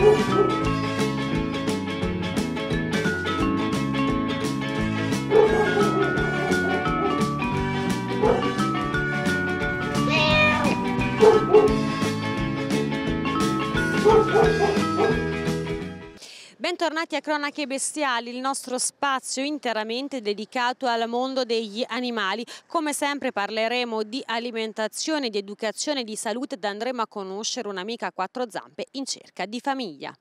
Woo! bentornati a Cronache Bestiali, il nostro spazio interamente dedicato al mondo degli animali. Come sempre parleremo di alimentazione, di educazione, di salute ed andremo a conoscere un'amica a quattro zampe in cerca di famiglia.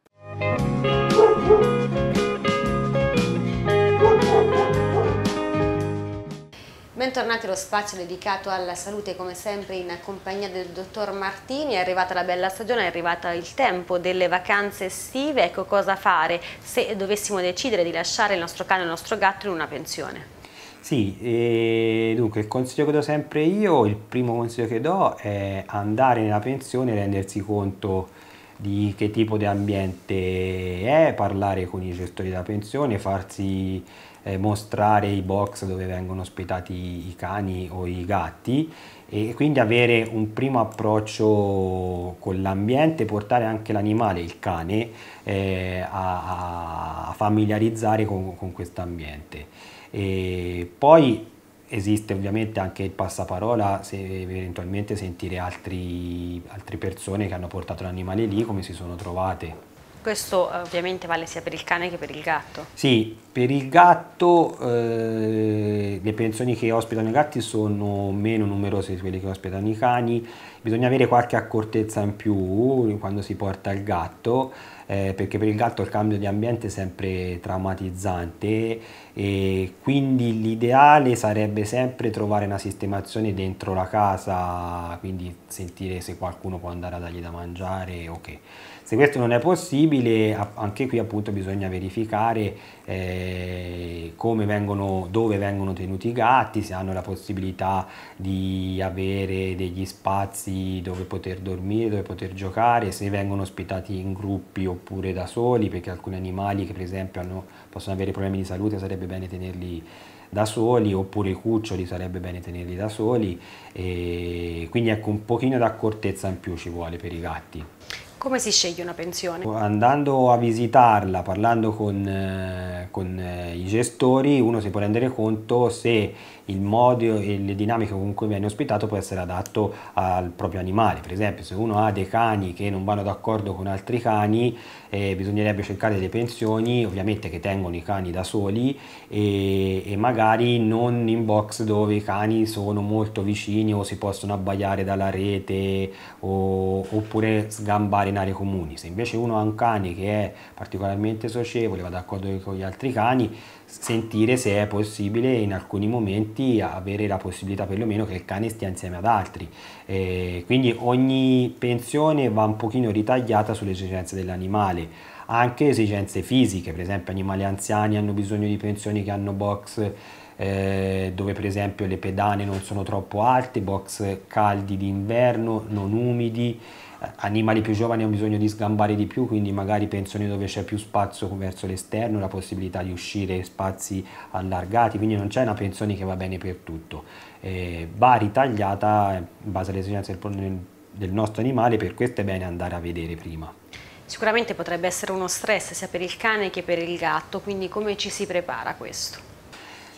Bentornati allo spazio dedicato alla salute come sempre in compagnia del dottor Martini, è arrivata la bella stagione, è arrivato il tempo delle vacanze estive, ecco cosa fare se dovessimo decidere di lasciare il nostro cane e il nostro gatto in una pensione. Sì, e dunque il consiglio che do sempre io, il primo consiglio che do è andare nella pensione e rendersi conto di che tipo di ambiente è, parlare con i gestori della pensione, farsi eh, mostrare i box dove vengono ospitati i cani o i gatti e quindi avere un primo approccio con l'ambiente, portare anche l'animale, il cane, eh, a, a, familiarizzare con, con questo ambiente. Poi esiste ovviamente anche il passaparola se eventualmente sentire altri, altre persone che hanno portato l'animale lì, come si sono trovate. Questo eh, ovviamente vale sia per il cane che per il gatto. Sì, per il gatto eh, le pensioni che ospitano i gatti sono meno numerose di quelle che ospitano i cani, bisogna avere qualche accortezza in più quando si porta il gatto, eh, perché per il gatto il cambio di ambiente è sempre traumatizzante e quindi l'ideale sarebbe sempre trovare una sistemazione dentro la casa, quindi sentire se qualcuno può andare a dargli da mangiare o okay. che se questo non è possibile, anche qui appunto bisogna verificare eh, vengono, dove vengono tenuti i gatti, se hanno la possibilità di avere degli spazi dove poter dormire, dove poter giocare, se vengono ospitati in gruppi oppure da soli, perché alcuni animali che per esempio hanno, possono avere problemi di salute sarebbe bene tenerli da soli oppure i cuccioli sarebbe bene tenerli da soli e quindi ecco un pochino d'accortezza in più ci vuole per i gatti. Come si sceglie una pensione? Andando a visitarla, parlando con, eh, con eh, i gestori, uno si può rendere conto se il modo e le dinamiche con cui viene ospitato può essere adatto al proprio animale. Per esempio, se uno ha dei cani che non vanno d'accordo con altri cani, eh, bisognerebbe cercare delle pensioni, ovviamente che tengono i cani da soli e, e magari non in box dove i cani sono molto vicini o si possono abbaiare dalla rete o, oppure sgambare in aree comuni. Se invece uno ha un cane che è particolarmente socievole, va d'accordo con gli altri cani, sentire se è possibile in alcuni momenti avere la possibilità perlomeno che il cane stia insieme ad altri. Eh, quindi ogni pensione va un pochino ritagliata sulle esigenze dell'animale anche esigenze fisiche, per esempio animali anziani hanno bisogno di pensioni che hanno box eh, dove per esempio le pedane non sono troppo alte, box caldi d'inverno, non umidi, animali più giovani hanno bisogno di sgambare di più, quindi magari pensioni dove c'è più spazio verso l'esterno, la possibilità di uscire spazi allargati, quindi non c'è una pensione che va bene per tutto. Eh, va ritagliata in base alle esigenze del, del nostro animale, per questo è bene andare a vedere prima. Sicuramente potrebbe essere uno stress sia per il cane che per il gatto, quindi come ci si prepara a questo?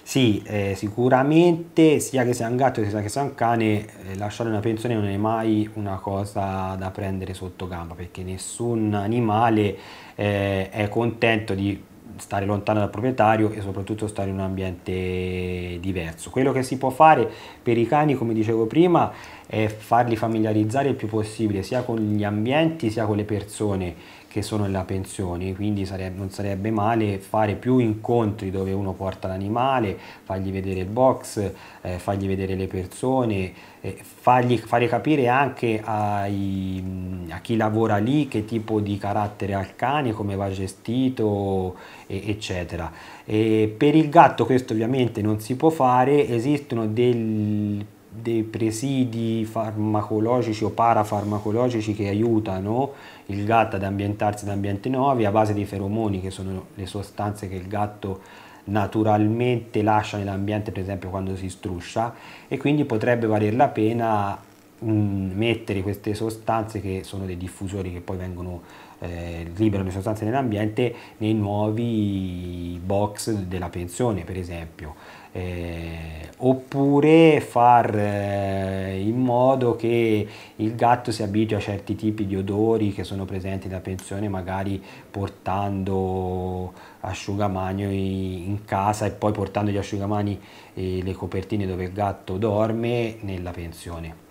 Sì, eh, sicuramente sia che sia un gatto sia che sia un cane, eh, lasciare una pensione non è mai una cosa da prendere sotto gamba perché nessun animale eh, è contento di stare lontano dal proprietario e soprattutto stare in un ambiente diverso. Quello che si può fare per i cani, come dicevo prima, è farli familiarizzare il più possibile sia con gli ambienti sia con le persone che sono le pensione, quindi sarebbe, non sarebbe male fare più incontri dove uno porta l'animale, fargli vedere il box, eh, fargli vedere le persone, eh, fargli, fare capire anche ai, mm, a chi lavora lì che tipo di carattere ha il cane, come va gestito, e, eccetera. E per il gatto questo ovviamente non si può fare, esistono dei dei presidi farmacologici o parafarmacologici che aiutano il gatto ad ambientarsi in ambienti nuovi a base di feromoni che sono le sostanze che il gatto naturalmente lascia nell'ambiente per esempio quando si struscia e quindi potrebbe valer la pena mh, mm, mettere queste sostanze che sono dei diffusori che poi vengono eh, liberano le sostanze nell'ambiente nei nuovi box della pensione per esempio eh, oppure far eh, in modo che il gatto si abitua a certi tipi di odori che sono presenti nella pensione, magari portando asciugamani in casa e poi portando gli asciugamani e eh, le copertine dove il gatto dorme nella pensione.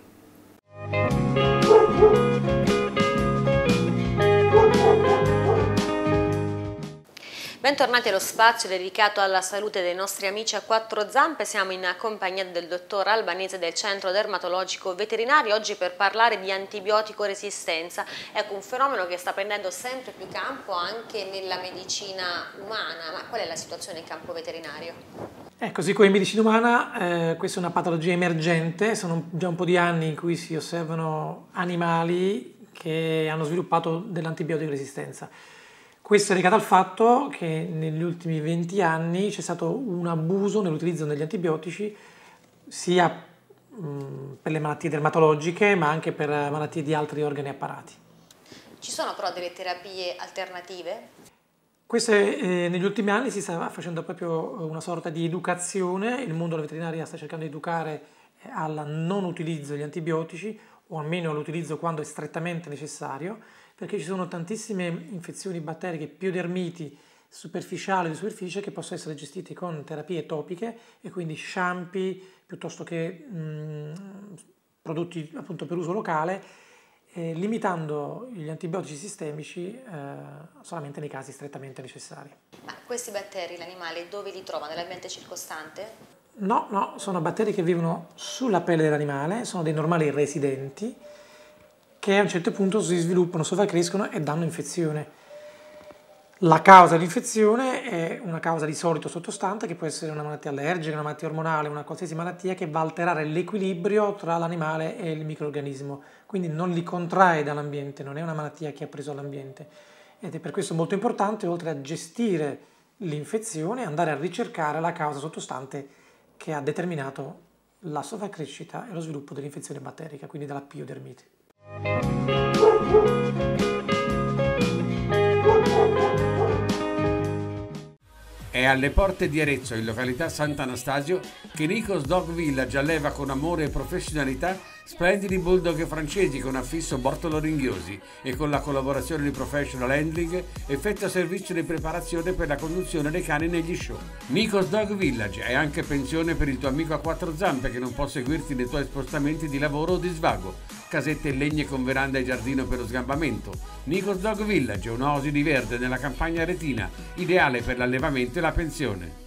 Bentornati allo spazio dedicato alla salute dei nostri amici a quattro zampe. Siamo in compagnia del dottor Albanese del Centro Dermatologico Veterinario oggi per parlare di antibiotico resistenza. Ecco un fenomeno che sta prendendo sempre più campo anche nella medicina umana. Ma qual è la situazione in campo veterinario? Ecco, eh, sicuro in medicina umana eh, questa è una patologia emergente, sono già un po' di anni in cui si osservano animali che hanno sviluppato dell'antibiotico resistenza. Questo è legato al fatto che negli ultimi 20 anni c'è stato un abuso nell'utilizzo degli antibiotici sia mm, per le malattie dermatologiche ma anche per malattie di altri organi e apparati. Ci sono però delle terapie alternative? Questo è, eh, negli ultimi anni si sta facendo proprio eh, una sorta di educazione, il mondo della veterinaria sta cercando di educare eh, al non utilizzo degli antibiotici o almeno all'utilizzo quando è strettamente necessario perché ci sono tantissime infezioni batteriche, più dermiti superficiali di superficie che possono essere gestite con terapie topiche e quindi shampi piuttosto che mh, mm, prodotti appunto per uso locale, eh, limitando gli antibiotici sistemici eh, solamente nei casi strettamente necessari. Ma questi batteri, l'animale, dove li trova? Nell'ambiente circostante? No, no, sono batteri che vivono sulla pelle dell'animale, sono dei normali residenti, che a un certo punto si sviluppano, sovraccrescono e danno infezione. La causa dell'infezione è una causa di solito sottostante, che può essere una malattia allergica, una malattia ormonale, una qualsiasi malattia che va a alterare l'equilibrio tra l'animale e il microorganismo. Quindi non li contrae dall'ambiente, non è una malattia che ha preso l'ambiente. Ed è per questo molto importante, oltre a gestire l'infezione, andare a ricercare la causa sottostante che ha determinato la sovraccrescita e lo sviluppo dell'infezione batterica, quindi dalla piodermite. È alle porte di Arezzo, in località Sant'Anastasio, che Nico's Dog Village alleva con amore e professionalità Splendidi bulldog francesi con affisso bortolo ringhiosi e con la collaborazione di Professional Handling effettua servizio di preparazione per la conduzione dei cani negli show. Nico's Dog Village è anche pensione per il tuo amico a quattro zampe che non può seguirti nei tuoi spostamenti di lavoro o di svago. Casette in legno con veranda e giardino per lo sgambamento. Nico's Dog Village è un'osi di verde nella campagna retina, ideale per l'allevamento e la pensione.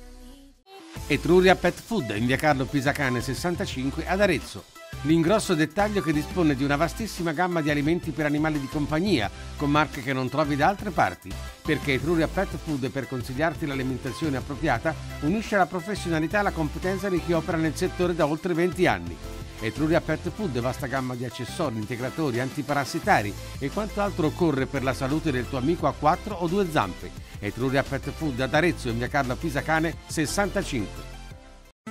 Etruria Pet Food in via Carlo Pisacane 65 ad Arezzo. L'ingrosso dettaglio che dispone di una vastissima gamma di alimenti per animali di compagnia, con marche che non trovi da altre parti, perché Etruria Pet Food per consigliarti l'alimentazione appropriata unisce la professionalità e la competenza di chi opera nel settore da oltre 20 anni. Etruria Pet Food vasta gamma di accessori, integratori, antiparassitari e quanto altro occorre per la salute del tuo amico a quattro o due zampe. Etruria Pet Food ad Arezzo in via Carlo Pisacane 65.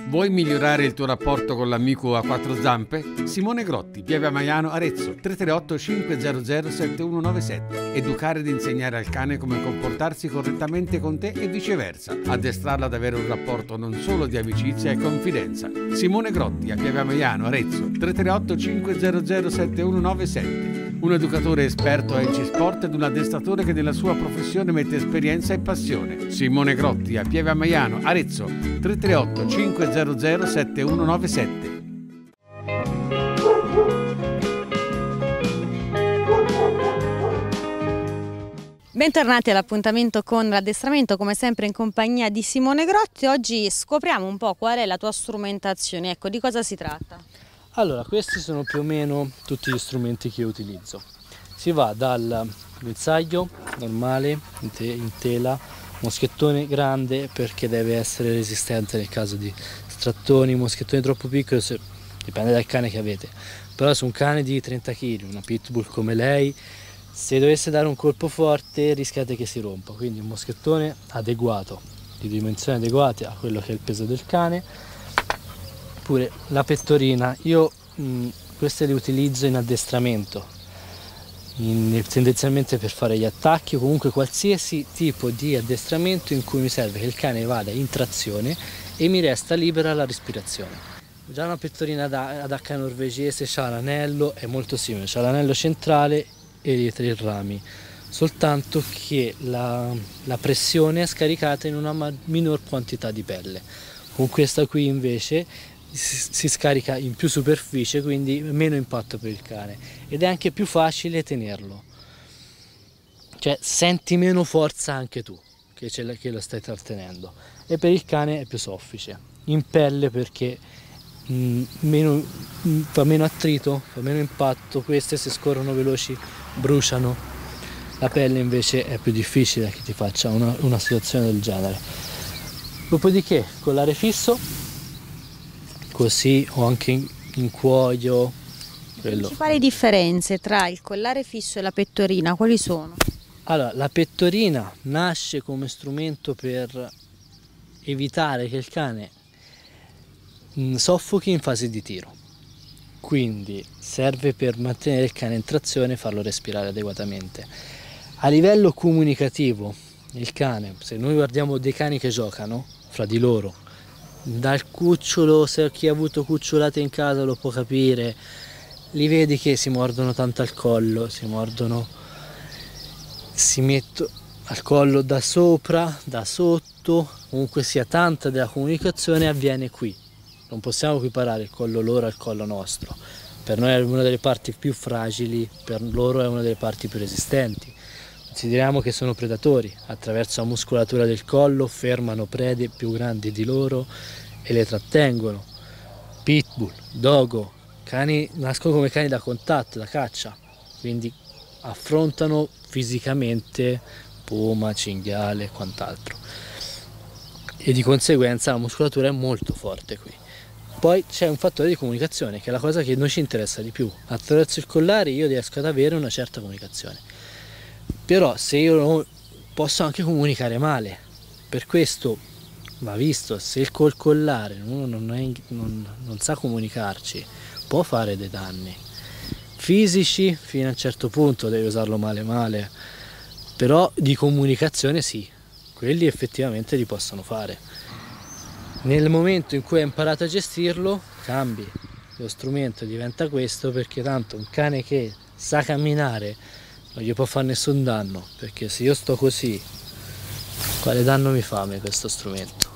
Vuoi migliorare il tuo rapporto con l'amico a quattro zampe? Simone Grotti, Pieve Maiano, Arezzo, 338 500 7197. Educare ed insegnare al cane come comportarsi correttamente con te e viceversa. Addestrarla ad avere un rapporto non solo di amicizia e confidenza. Simone Grotti, a Pieve Maiano, Arezzo, 338 500 7197 un educatore esperto a EG Sport ed un addestratore che nella sua professione mette esperienza e passione. Simone Grotti a Pieve a Maiano, Arezzo 338 500 7197. Bentornati all'appuntamento con l'addestramento, come sempre in compagnia di Simone Grotti. Oggi scopriamo un po' qual è la tua strumentazione, ecco di cosa si tratta. Allora, questi sono più o meno tutti gli strumenti che io utilizzo. Si va dal guinzaglio normale in, in tela, moschettone grande perché deve essere resistente nel caso di strattoni, moschettone troppo piccolo, se, dipende dal cane che avete. Però su un cane di 30 kg, una pitbull come lei, se dovesse dare un colpo forte rischiate che si rompa, quindi un moschettone adeguato, di dimensioni adeguate a quello che è il peso del cane Oppure la pettorina, io mh, mm, queste le utilizzo in addestramento, in, tendenzialmente per fare gli attacchi o comunque qualsiasi tipo di addestramento in cui mi serve che il cane vada in trazione e mi resta libera la respirazione. Già una pettorina ad H norvegese ha l'anello, è molto simile, ha l'anello centrale e i tre rami, soltanto che la, la, pressione è scaricata in una minor quantità di pelle. Con questa qui invece si scarica in più superficie, quindi meno impatto per il cane ed è anche più facile tenerlo. Cioè senti meno forza anche tu che, che lo stai trattenendo e per il cane è più soffice. In pelle perché mh, mm, meno, mh, mm, fa meno attrito, fa meno impatto, queste se scorrono veloci bruciano. La pelle invece è più difficile che ti faccia una, una situazione del genere. Dopodiché collare fisso così o anche in, in cuoio. Quello. Le principali differenze tra il collare fisso e la pettorina quali sono? Allora, la pettorina nasce come strumento per evitare che il cane mm, soffochi in fase di tiro. Quindi serve per mantenere il cane in trazione e farlo respirare adeguatamente. A livello comunicativo, il cane, se noi guardiamo dei cani che giocano fra di loro dal cucciolo, se chi ha avuto cucciolate in casa lo può capire, li vedi che si mordono tanto al collo, si mordono, si mettono al collo da sopra, da sotto, comunque sia tanta della comunicazione avviene qui. Non possiamo equiparare il collo loro al collo nostro. Per noi è una delle parti più fragili, per loro è una delle parti più resistenti. Consideriamo che sono predatori, attraverso la muscolatura del collo fermano prede più grandi di loro e le trattengono. Pitbull, dogo, cani nascono come cani da contatto, da caccia, quindi affrontano fisicamente puma, cinghiale e quant'altro. E di conseguenza la muscolatura è molto forte qui. Poi c'è un fattore di comunicazione, che è la cosa che noi ci interessa di più. Attraverso il collare io riesco ad avere una certa comunicazione però se io posso anche comunicare male, per questo va visto, se il col collare uno non, è, non, non sa comunicarci, può fare dei danni fisici fino a un certo punto, devi usarlo male male, però di comunicazione sì, quelli effettivamente li possono fare. Nel momento in cui hai imparato a gestirlo, cambi, lo strumento diventa questo perché tanto un cane che sa camminare non gli può fare nessun danno, perché se io sto così, quale danno mi fa a me questo strumento?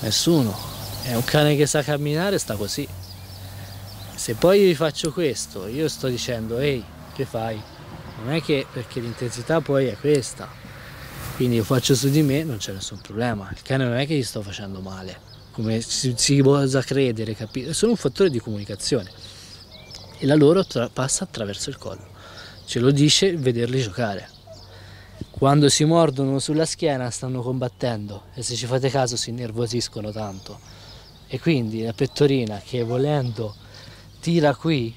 Nessuno. È un cane che sa camminare, sta così. Se poi gli faccio questo, io sto dicendo, ehi, che fai? Non è che, perché l'intensità poi è questa. Quindi io faccio su di me, non c'è nessun problema. Il cane non è che gli sto facendo male, come si, si possa credere, capire. È solo un fattore di comunicazione. E la loro passa attraverso il collo ce lo dice vederli giocare. Quando si mordono sulla schiena stanno combattendo e se ci fate caso si innervosiscono tanto. E quindi la pettorina che volendo tira qui,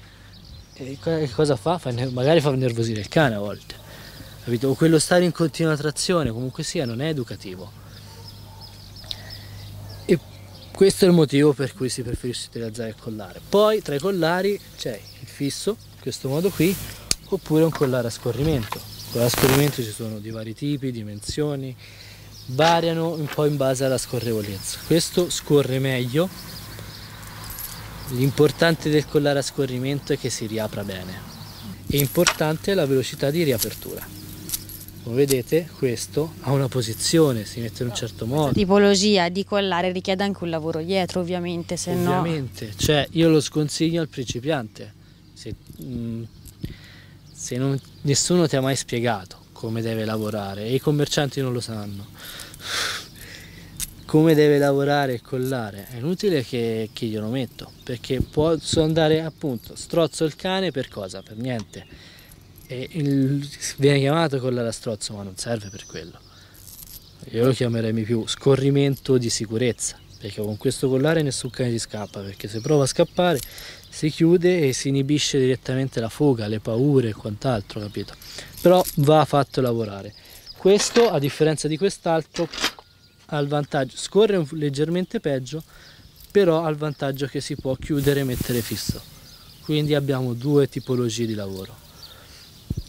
che cosa fa? fa magari fa innervosire il cane a volte. Capito? O quello stare in continua trazione, comunque sia, non è educativo. Questo è il motivo per cui si preferisce utilizzare il collare. Poi tra i collari c'è il fisso, in questo modo qui, oppure un collare a scorrimento. Collare a scorrimento ci sono di vari tipi, dimensioni, variano un po' in base alla scorrevolezza. Questo scorre meglio, l'importante del collare a scorrimento è che si riapra bene. È importante la velocità di riapertura. Come vedete questo ha una posizione, si mette in un certo modo. La tipologia di collare richiede anche un lavoro dietro ovviamente, se ovviamente. no... Ovviamente, cioè io lo sconsiglio al principiante. Se, mh, mm, se non, nessuno ti ha mai spiegato come deve lavorare e i commercianti non lo sanno come deve lavorare e collare è inutile che, che glielo metto perché posso andare appunto strozzo il cane per cosa? per niente e il, viene chiamato collare a strozzo ma non serve per quello io lo chiamerei più scorrimento di sicurezza perché con questo collare nessun cane ti scappa perché se prova a scappare si chiude e si inibisce direttamente la fuga, le paure e quant'altro, capito? Però va fatto lavorare. Questo, a differenza di quest'altro, ha il vantaggio, scorre leggermente peggio, però ha il vantaggio che si può chiudere e mettere fisso. Quindi abbiamo due tipologie di lavoro,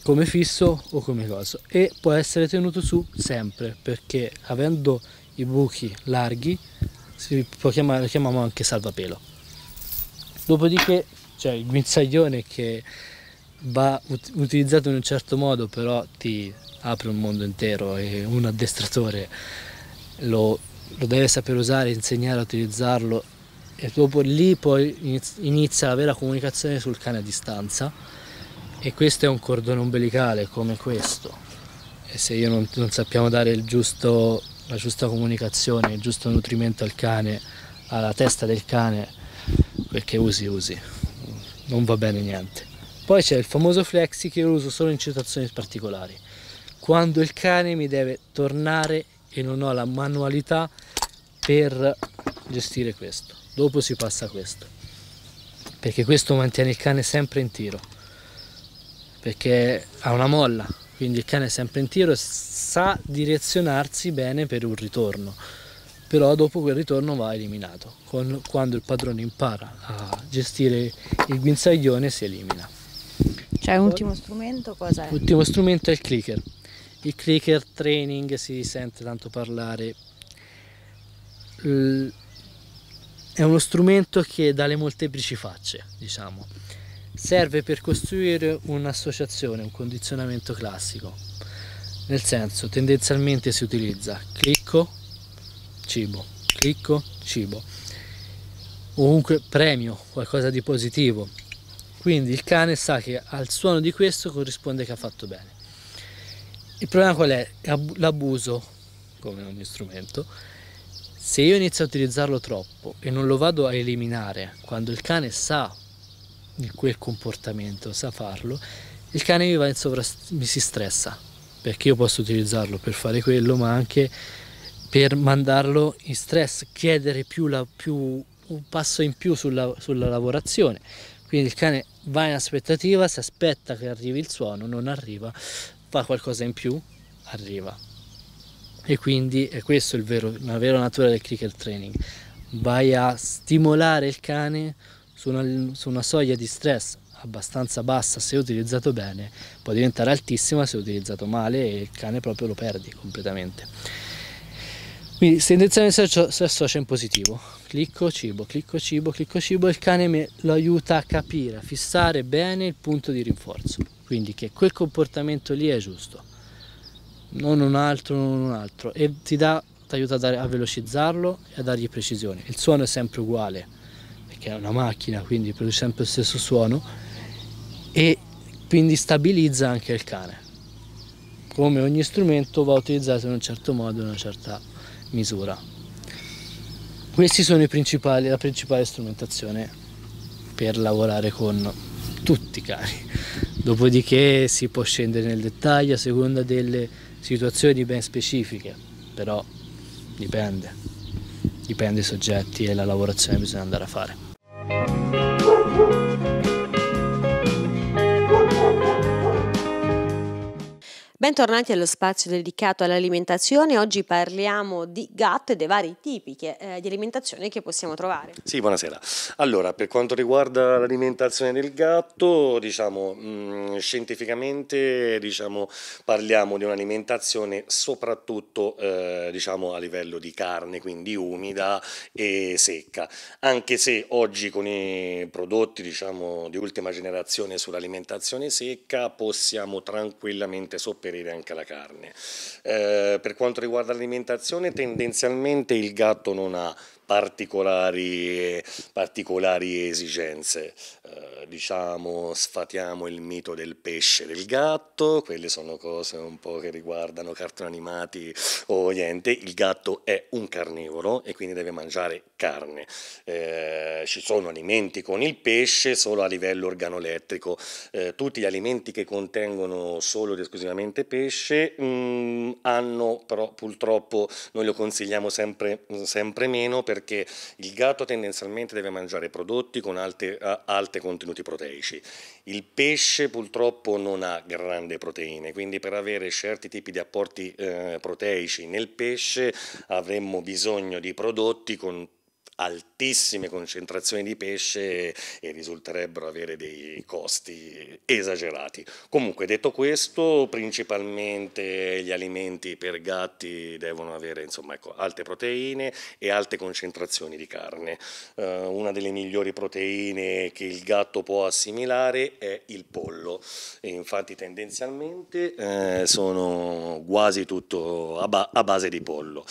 come fisso o come coso. E può essere tenuto su sempre, perché avendo i buchi larghi, si può chiamare, lo chiamiamo anche salvapelo Dopodiché c'è cioè, il guinzaglione che va ut- utilizzato in un certo modo, però ti apre un mondo intero e un addestratore lo, lo deve sapere usare, insegnare a utilizzarlo e dopo lì poi inizia la vera comunicazione sul cane a distanza e questo è un cordone ombelicale come questo e se io non, non sappiamo dare giusto, la giusta comunicazione, il giusto nutrimento al cane, alla testa del cane, perché usi usi, non va bene niente. Poi c'è il famoso flexi che io uso solo in situazioni particolari. Quando il cane mi deve tornare e non ho la manualità per gestire questo. Dopo si passa a questo. Perché questo mantiene il cane sempre in tiro. Perché ha una molla, quindi il cane è sempre in tiro e sa direzionarsi bene per un ritorno però dopo quel ritorno va eliminato. quando il padrone impara a gestire il guinzaglione si elimina. Cioè ultimo strumento cos'è? L'ultimo strumento è il clicker. Il clicker training si sente tanto parlare. È uno strumento che dà le molteplici facce, diciamo. Serve per costruire un'associazione, un condizionamento classico. Nel senso, tendenzialmente si utilizza clicco, cibo, clicco, cibo. Ovunque premio, qualcosa di positivo. Quindi il cane sa che al suono di questo corrisponde che ha fatto bene. Il problema qual è? L'abuso, come ogni strumento, se io inizio a utilizzarlo troppo e non lo vado a eliminare quando il cane sa di quel comportamento, sa farlo, il cane mi, va in mi si stressa perché io posso utilizzarlo per fare quello ma anche per mandarlo in stress, chiedere più la, più, un passo in più sulla, sulla lavorazione. Quindi il cane va in aspettativa, si aspetta che arrivi il suono, non arriva, fa qualcosa in più, arriva. E quindi è questo il vero, la vera natura del cricket training. Vai a stimolare il cane su una, su una soglia di stress abbastanza bassa se utilizzato bene, può diventare altissima se utilizzato male e il cane proprio lo perdi completamente. Quindi tendenziale si associa in positivo. Clicco cibo, clicco cibo, clicco cibo il cane mi, lo aiuta a capire, a fissare bene il punto di rinforzo. Quindi che quel comportamento lì è giusto, non un altro, non un altro. E ti, dà, ti aiuta a, dare, a velocizzarlo e a dargli precisione. Il suono è sempre uguale, perché è una macchina, quindi produce sempre lo stesso suono. E quindi stabilizza anche il cane. Come ogni strumento va utilizzato in un certo modo, in una certa misura. Questi sono i principali, la principale strumentazione per lavorare con tutti i cani. Dopodiché si può scendere nel dettaglio a seconda delle situazioni ben specifiche, però dipende, dipende i soggetti e la lavorazione che bisogna andare a fare. Bentornati allo spazio dedicato all'alimentazione, oggi parliamo di gatto e dei vari tipi che, eh, di alimentazione che possiamo trovare. Sì, buonasera. Allora, per quanto riguarda l'alimentazione del gatto, diciamo, mh, mm, scientificamente diciamo, parliamo di un'alimentazione soprattutto eh, diciamo, a livello di carne, quindi umida e secca, anche se oggi con i prodotti diciamo, di ultima generazione sull'alimentazione secca possiamo tranquillamente sopportare sopperire anche alla carne. Eh, per quanto riguarda l'alimentazione tendenzialmente il gatto non ha particolari, particolari esigenze. Eh, diciamo, sfatiamo il mito del pesce e del gatto, quelle sono cose un po' che riguardano cartoni animati o niente. Il gatto è un carnivoro e quindi deve mangiare carne. Eh, ci sono alimenti con il pesce solo a livello organolettrico. Eh, tutti gli alimenti che contengono solo ed esclusivamente pesce mh, mm, hanno però purtroppo noi lo consigliamo sempre, sempre meno perché il gatto tendenzialmente deve mangiare prodotti con alte, alte contenuti proteici. Il pesce purtroppo non ha grande proteine, quindi per avere certi tipi di apporti eh, proteici nel pesce avremmo bisogno di prodotti con altissime concentrazioni di pesce e risulterebbero avere dei costi esagerati. Comunque detto questo, principalmente gli alimenti per gatti devono avere insomma, ecco, alte proteine e alte concentrazioni di carne. Eh, una delle migliori proteine che il gatto può assimilare è il pollo e infatti tendenzialmente eh, sono quasi tutto a, ba a, base di pollo.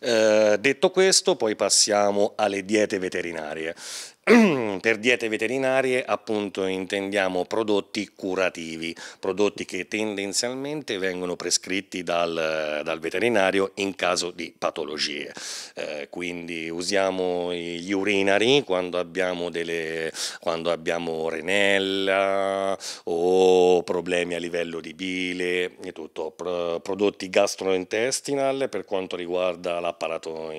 Eh, detto questo, poi passiamo alle alle diete veterinarie. Per diete veterinarie appunto intendiamo prodotti curativi, prodotti che tendenzialmente vengono prescritti dal, dal veterinario in caso di patologie. Eh, quindi usiamo gli urinari quando abbiamo, delle, quando abbiamo renella o problemi a livello di bile e tutto. prodotti gastrointestinal per quanto riguarda l'apparato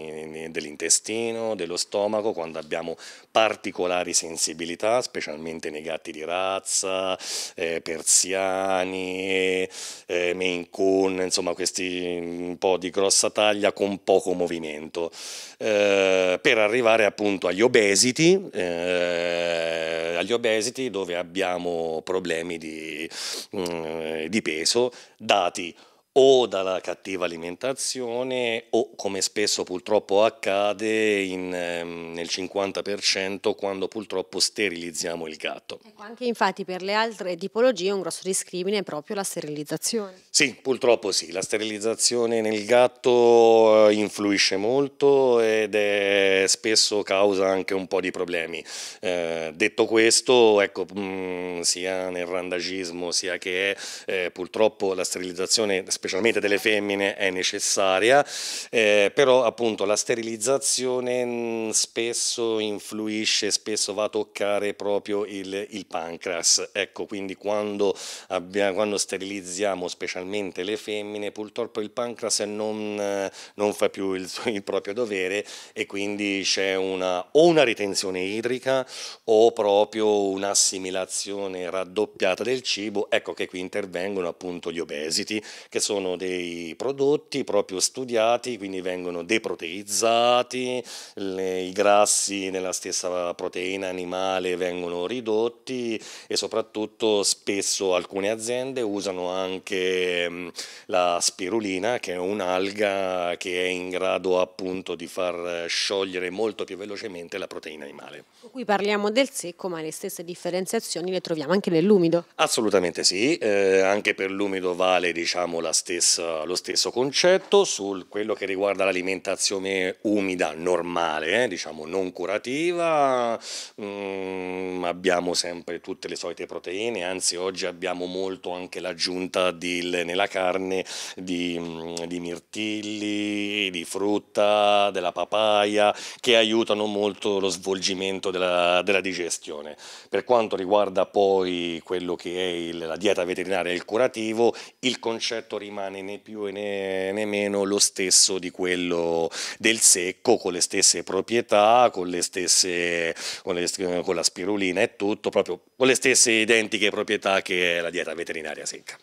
dell'intestino, dello stomaco, quando abbiamo parti particolari sensibilità, specialmente nei gatti di razza, eh, persiani, eh, Maine Coon, insomma questi mm, un po' di grossa taglia con poco movimento, eh, per arrivare appunto agli obesiti, eh, agli obesiti dove abbiamo problemi di, mh, mm, di peso dati o dalla cattiva alimentazione o come spesso purtroppo accade in, ehm, nel 50% quando purtroppo sterilizziamo il gatto. Ecco, anche infatti per le altre tipologie un grosso discrimine è proprio la sterilizzazione. Sì, purtroppo sì, la sterilizzazione nel gatto eh, influisce molto ed è spesso causa anche un po' di problemi. Eh, detto questo, ecco, mh, mm, sia nel randagismo sia che eh, purtroppo la sterilizzazione spesso specialmente delle femmine, è necessaria, eh, però appunto la sterilizzazione mm, spesso influisce, spesso va a toccare proprio il, il pancreas. Ecco, quindi quando, abbiamo, quando, sterilizziamo specialmente le femmine, purtroppo il pancreas non, eh, non fa più il, il, proprio dovere e quindi c'è una, o una ritenzione idrica o proprio un'assimilazione raddoppiata del cibo, ecco che qui intervengono appunto gli obesiti, che sono sono dei prodotti proprio studiati, quindi vengono deproteizzati, le, i grassi nella stessa proteina animale vengono ridotti e soprattutto spesso alcune aziende usano anche mm, la spirulina che è un'alga che è in grado appunto di far sciogliere molto più velocemente la proteina animale. Qui parliamo del secco, ma le stesse differenziazioni le troviamo anche nell'umido. Assolutamente sì, eh, anche per l'umido vale diciamo, stessa, lo stesso concetto. Su quello che riguarda l'alimentazione umida normale, eh, diciamo non curativa, mh, mm, abbiamo sempre tutte le solite proteine, anzi oggi abbiamo molto anche l'aggiunta di, nella carne di, mm, di mirtilli, di frutta, della papaya, che aiutano molto lo svolgimento della, della digestione. Per quanto riguarda poi quello che è il, la dieta veterinaria e il curativo, il concetto rimane né più né, né meno lo stesso di quello del secco, con le stesse proprietà, con, le stesse, con, le, con la spirulina e tutto, proprio con le stesse identiche proprietà che è la dieta veterinaria secca.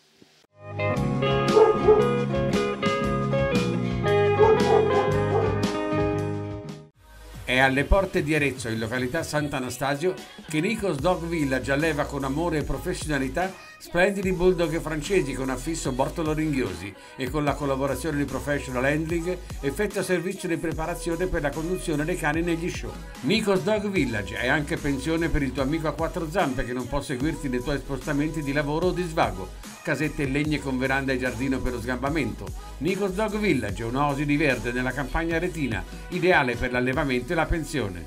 È alle porte di Arezzo, in località Sant'Anastasio, che Nico's Dog Village alleva con amore e professionalità Splendidi bulldog francesi con affisso bortolo ringhiosi e con la collaborazione di Professional Handling effettua servizio di preparazione per la conduzione dei cani negli show. Nico's Dog Village è anche pensione per il tuo amico a quattro zampe che non può seguirti nei tuoi spostamenti di lavoro o di svago. Casette in legno con veranda e giardino per lo sgambamento. Nico's Dog Village, è un'osi di verde nella campagna retina, ideale per l'allevamento e la pensione.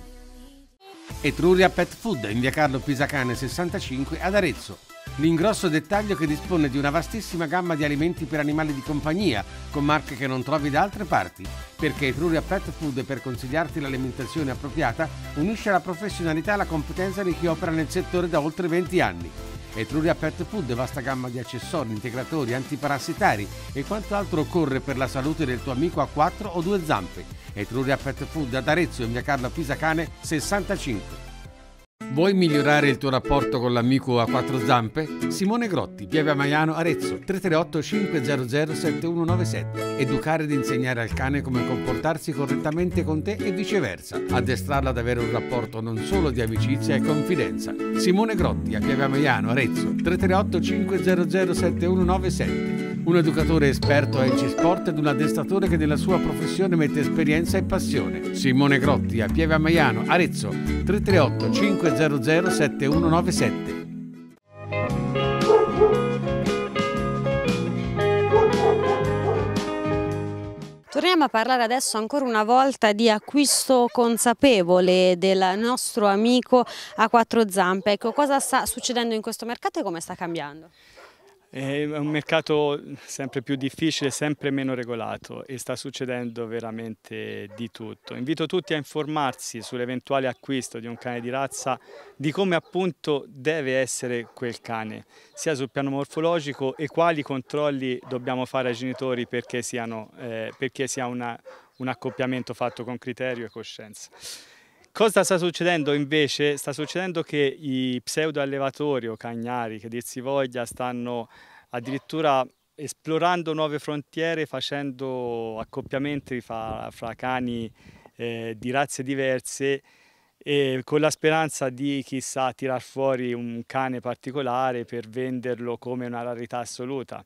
Etruria Pet Food in via Carlo Pisacane 65 ad Arezzo. L'ingrosso dettaglio che dispone di una vastissima gamma di alimenti per animali di compagnia, con marche che non trovi da altre parti, perché Etruria Pet Food per consigliarti l'alimentazione appropriata unisce la professionalità e la competenza di chi opera nel settore da oltre 20 anni. Etruria Pet Food, vasta gamma di accessori, integratori, antiparassitari e quanto altro occorre per la salute del tuo amico a quattro o due zampe. Etruria Pet Food ad Arezzo in via Carlo Pisacane 65. Vuoi migliorare il tuo rapporto con l'amico a quattro zampe? Simone Grotti, Pieve Maiano, Arezzo, 338 500 7197. Educare ed insegnare al cane come comportarsi correttamente con te e viceversa. Addestrarla ad avere un rapporto non solo di amicizia e confidenza. Simone Grotti, a Pieve Maiano, Arezzo, 338 500 7197 un educatore esperto a NC Sport ed un addestratore che nella sua professione mette esperienza e passione. Simone Grotti a Pieve a Maiano, Arezzo 338 500 7197. Torniamo a parlare adesso ancora una volta di acquisto consapevole del nostro amico a quattro zampe. Ecco, cosa sta succedendo in questo mercato e come sta cambiando? È un mercato sempre più difficile, sempre meno regolato e sta succedendo veramente di tutto. Invito tutti a informarsi sull'eventuale acquisto di un cane di razza, di come appunto deve essere quel cane, sia sul piano morfologico e quali controlli dobbiamo fare ai genitori perché, siano, eh, perché sia una, un accoppiamento fatto con criterio e coscienza. Cosa sta succedendo invece? Sta succedendo che i pseudoallevatori o cagnari, che dir si voglia, stanno addirittura esplorando nuove frontiere facendo accoppiamenti fra, fra cani eh, di razze diverse e con la speranza di chissà tirar fuori un cane particolare per venderlo come una rarità assoluta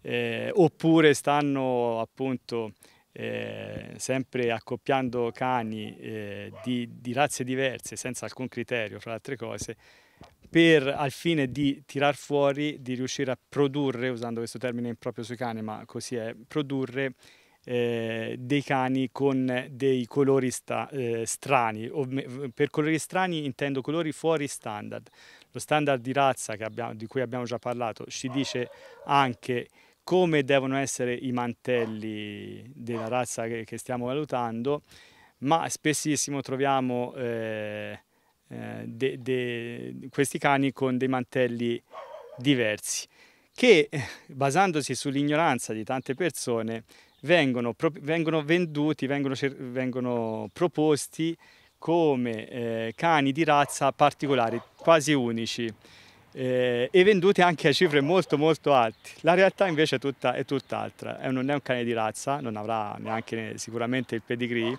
eh, oppure stanno appunto eh, sempre accoppiando cani eh, di, di, razze diverse, senza alcun criterio, fra le altre cose, per, al fine di tirar fuori, di riuscire a produrre, usando questo termine improprio sui cani, ma così è, produrre eh, dei cani con dei colori sta, eh, strani. per colori strani intendo colori fuori standard. Lo standard di razza abbiamo, di cui abbiamo già parlato ci dice anche come devono essere i mantelli della razza che, che stiamo valutando, ma spessissimo troviamo eh, eh de, de, questi cani con dei mantelli diversi che eh, basandosi sull'ignoranza di tante persone vengono, vengono venduti, vengono, vengono, proposti come eh, cani di razza particolari, quasi unici eh, e venduti anche a cifre molto molto alte. La realtà invece è, tutta, è tutt'altra, non è un cane di razza, non avrà neanche sicuramente il pedigree,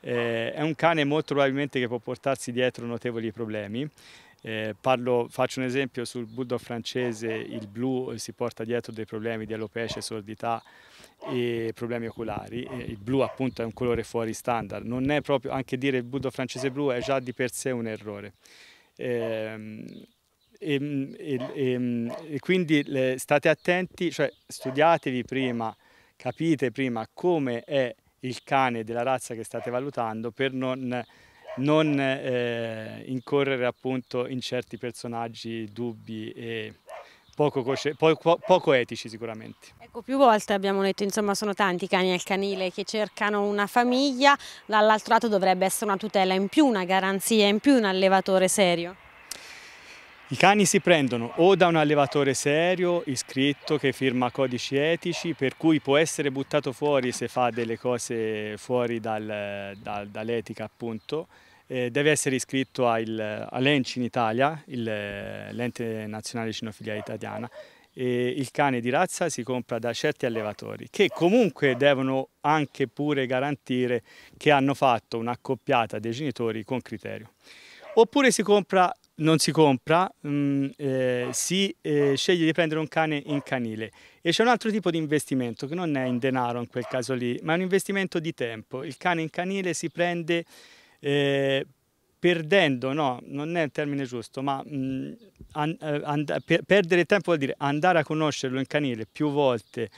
eh, è un cane molto probabilmente che può portarsi dietro notevoli problemi. Eh, parlo, faccio un esempio sul bulldog francese, il blu si porta dietro dei problemi di alopecia, sordità e problemi oculari. Eh, il blu appunto è un colore fuori standard, non è proprio, anche dire il bulldog francese blu è già di per sé un errore. Eh, e, ehm, e, ehm, e quindi le, state attenti, cioè studiatevi prima, capite prima come è il cane della razza che state valutando per non, non eh, incorrere appunto in certi personaggi dubbi e Poco, poco, poco, etici sicuramente. Ecco, più volte abbiamo detto, insomma, sono tanti cani al canile che cercano una famiglia, dall'altro lato dovrebbe essere una tutela in più, una garanzia in più, un allevatore serio. I cani si prendono o da un allevatore serio, iscritto, che firma codici etici, per cui può essere buttato fuori se fa delle cose fuori dal, dal, dall'etica appunto, eh, deve essere iscritto all'ENCI in Italia, l'ente nazionale cinofilia italiana, e il cane di razza si compra da certi allevatori che comunque devono anche pure garantire che hanno fatto un'accoppiata dei genitori con criterio. Oppure si compra non si compra, mh, mm, eh, si eh, sceglie di prendere un cane in canile e c'è un altro tipo di investimento che non è in denaro in quel caso lì, ma è un investimento di tempo. Il cane in canile si prende eh, perdendo, no, non è il termine giusto, ma mh, mm, an, eh, and, per, perdere tempo vuol dire andare a conoscerlo in canile più volte,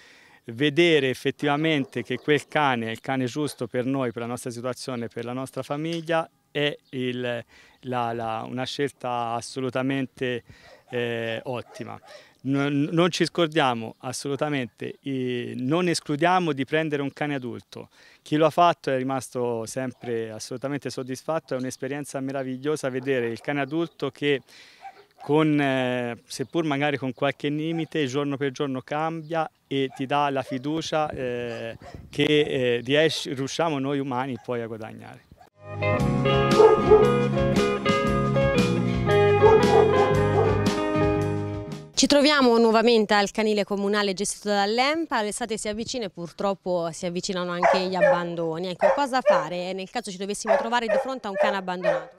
vedere effettivamente che quel cane è il cane giusto per noi, per la nostra situazione, per la nostra famiglia, è il la, la, una scelta assolutamente eh, ottima. Non, non ci scordiamo assolutamente, eh, non escludiamo di prendere un cane adulto. Chi lo ha fatto è rimasto sempre assolutamente soddisfatto, è un'esperienza meravigliosa vedere il cane adulto che con, eh, seppur magari con qualche limite, giorno per giorno cambia e ti dà la fiducia eh, che eh, riesci, riusciamo noi umani poi a guadagnare. Ci troviamo nuovamente al canile comunale gestito dall'EMPA, l'estate si avvicina e purtroppo si avvicinano anche gli abbandoni. Ecco, cosa fare nel caso ci dovessimo trovare di fronte a un cane abbandonato?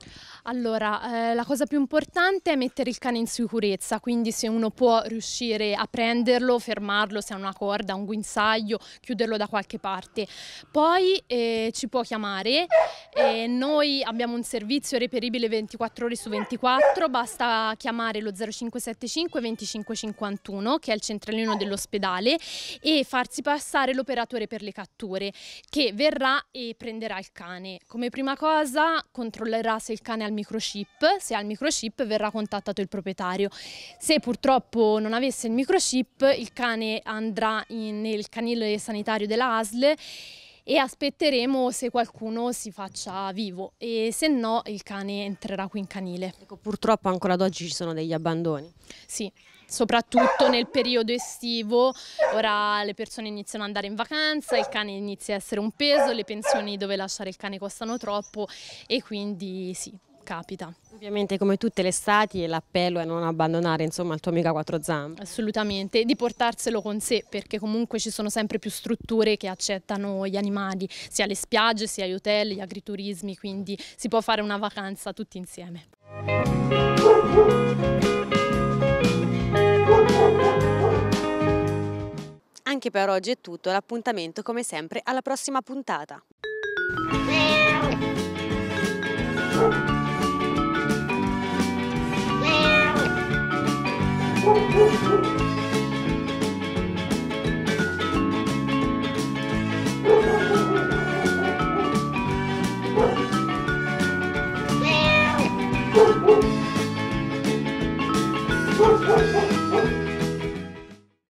Allora, eh, la cosa più importante è mettere il cane in sicurezza, quindi se uno può riuscire a prenderlo, fermarlo, se ha una corda, un guinzaglio, chiuderlo da qualche parte. Poi eh, ci può chiamare, eh, noi abbiamo un servizio reperibile 24 ore su 24, basta chiamare lo 0575 2551 che è il centralino dell'ospedale e farsi passare l'operatore per le catture che verrà e prenderà il cane. Come prima cosa controllerà se il cane è al microchip, se ha il microchip verrà contattato il proprietario. Se purtroppo non avesse il microchip il cane andrà in, nel canile sanitario della ASL e aspetteremo se qualcuno si faccia vivo e se no il cane entrerà qui in canile. Ecco, purtroppo ancora ad oggi ci sono degli abbandoni. Sì, soprattutto nel periodo estivo, ora le persone iniziano ad andare in vacanza, il cane inizia a essere un peso, le pensioni dove lasciare il cane costano troppo e quindi sì, capita. Ovviamente come tutte le estati l'appello è non abbandonare insomma, il tuo amico a quattro zampe. Assolutamente, di portarselo con sé perché comunque ci sono sempre più strutture che accettano gli animali, sia le spiagge, sia gli hotel, gli agriturismi, quindi si può fare una vacanza tutti insieme. Anche per oggi è tutto, l'appuntamento come sempre alla prossima puntata. Woo!